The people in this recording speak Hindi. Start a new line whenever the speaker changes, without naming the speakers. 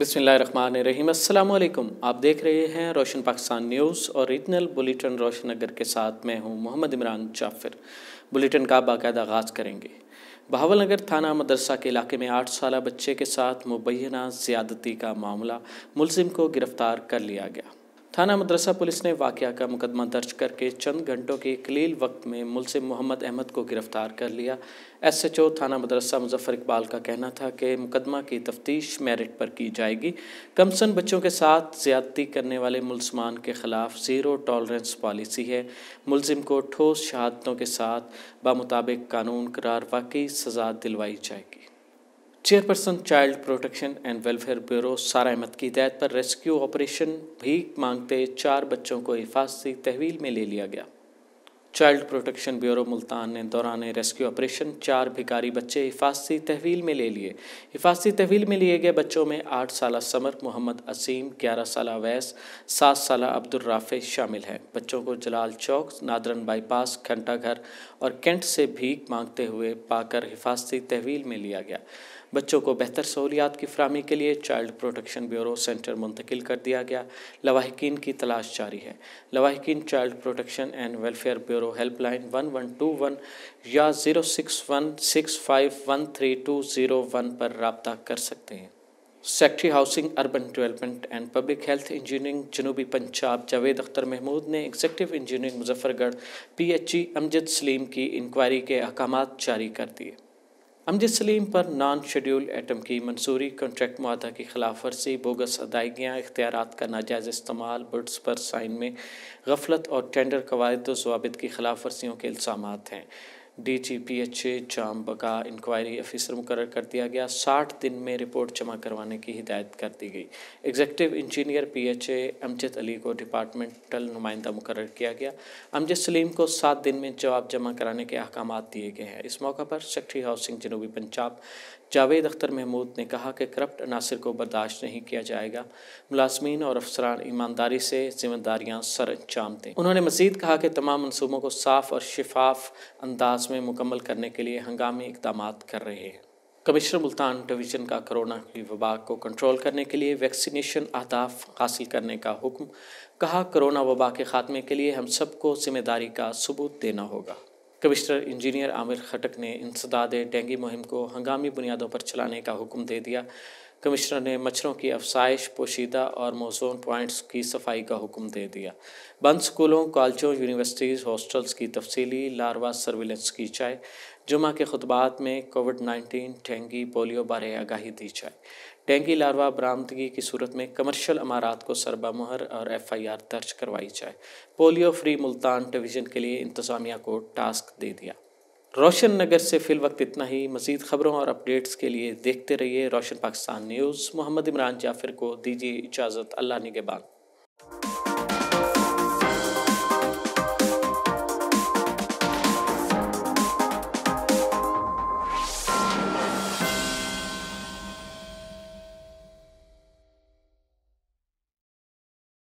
बिसमीम आप देख रहे हैं रोशन पाकिस्तान न्यूज़ और रीजनल बुलेटिन रोशन अगर के साथ मैं हूं मोहम्मद इमरान जाफिर बुलेटिन का बाकायदा आगाज़ करेंगे बहावल नगर थाना मदरसा के इलाके में आठ साल बच्चे के साथ मुबैना ज़्यादती का मामला मुलजिम को गिरफ़्तार कर लिया गया थाना मदरसा पुलिस ने वाकया का मुकदमा दर्ज करके चंद घंटों के कलील वक्त में मुलसिम मोहम्मद अहमद को गिरफ्तार कर लिया एसएचओ थाना मदरसा मुजफ्फर इकबाल का कहना था कि मुकदमा की तफ्तीश मेरिट पर की जाएगी कमसन बच्चों के साथ ज्यादती करने वाले मुलसमान के खिलाफ ज़ीरो टॉलरेंस पॉलिसी है मुलजिम को ठोस शहादतों के साथ बामुताबिक कानून करार वाकई सजा दिलवाई जाएगी chairperson child protection and welfare bureau Sara Ahmad की हिदायत पर रेस्क्यू ऑपरेशन भीख मांगते चार बच्चों को हिफाजती तहवील में ले लिया गया चाइल्ड प्रोटेक्शन ब्यूरो मुल्तान ने दौरान रेस्क्यू ऑपरेशन चार भिकारी बच्चे हिफाजती तहवील में ले लिए हिफाजती तहवील में लिए गए बच्चों में आठ साल समर मोहम्मद असीम ग्यारह साल अवैस सात साल अब्दुलराफे शामिल हैं बच्चों को जलाल चौक नादरन बाईपास घंटाघर और कैंट से भीख मांगते हुए पाकर हिफाजती तहवील में लिया गया बच्चों को बेहतर सहूलियात की फ्राहमी के लिए चाइल्ड प्रोटेक्शन ब्यूरो सेंटर मुंतकिल कर दिया गया लवाहकिन की तलाश जारी है लवाहकिन child protection and welfare bureau zero helpline one one two one या zero six one six five one three two zero one पर रबता कर सकते हैं secretary housing urban development and public health engineering जनूबी पंजाब जावेद अख्तर महमूद ने executive engineering Muzaffargarh P H E Amjad Saleem की इंक्वायरी के अहकाम जारी कर दिए अमजद सलीम पर नान शेड्यूल एटम की मंसूरी कॉन्ट्रैक्ट माहा की खिलाफ वर्जी बोगस अदायगियाँ इख्तियार का नाजायज़ इस्तेमाल बुड्स पर साइन में गफलत और टेंडर कवायद जवाब की खिलाफ वर्जियों के इल्ज़ाम हैं डीजीपीएचए चांब का इंक्वायरी ऑफिसर मुकर कर दिया गया साठ दिन में रिपोर्ट जमा करवाने की हिदायत कर दी गई executive engineer PHA Amjad Ali को डिपार्टमेंटल नुमाइंदा मुकर किया गया अमजद सलीम को सात दिन में जवाब जमा कराने के अहकाम दिए गए हैं इस मौके पर सेक्ट्री हाउसिंग जनूबी पंजाब जावेद अख्तर महमूद ने कहा कि करप्ट अनासर को बर्दाश्त नहीं किया जाएगा मुलाजमीन और अफसरान ईमानदारी से जिम्मेदारियाँ सर अंजाम दें उन्होंने मजीद कहा कि तमाम मनसूबों को साफ और शफाफ अंदाज में मुकम्मल करने के लिए हंगामी इकदाम कर रहे हैं कमिश्नर मुल्तान डिवीज़न का कोरोना की वबा को कंट्रोल करने के लिए वैक्सीनेशन अहदाफ हासिल करने का हुक्म कहा कोरोना वबा के ख़ात्मे के लिए हम सबको जिम्मेदारी का सबूत देना होगा कमिश्नर इंजीनियर आमिर खटक ने इंसदाद डेंगी मुहिम को हंगामी बुनियादों पर चलाने का हुक्म दे दिया कमिश्नर ने मच्छरों की अफसाइश पोशीदा और मौजूद पॉइंट्स की सफाई का हुक्म दे दिया बंद स्कूलों कॉलेजों यूनिवर्सिटीज़ हॉस्टल्स की तफसीली लारवा सर्विलेंस की जाए जुमा के खुतबात में कोविड नाइन्टीन टेंगी पोलियो बारे आगाही दी जाए टेंगी लारवा बरामदगी की सूरत में कमर्शियल अमारात को सरबा मुहर और एफ आई आर दर्ज करवाई जाए पोलियो फ्री मुल्तान डिवीज़न के लिए इंतज़ामिया को टास्क दे दिया रोशन नगर से फ़िल वक्त इतना ही मज़ीद ख़बरों और अपडेट्स के लिए देखते रहिए रोशन पाकिस्तान न्यूज़ मोहम्मद इमरान जाफिर को दीजिए इजाज़त अल्लाह निगेबान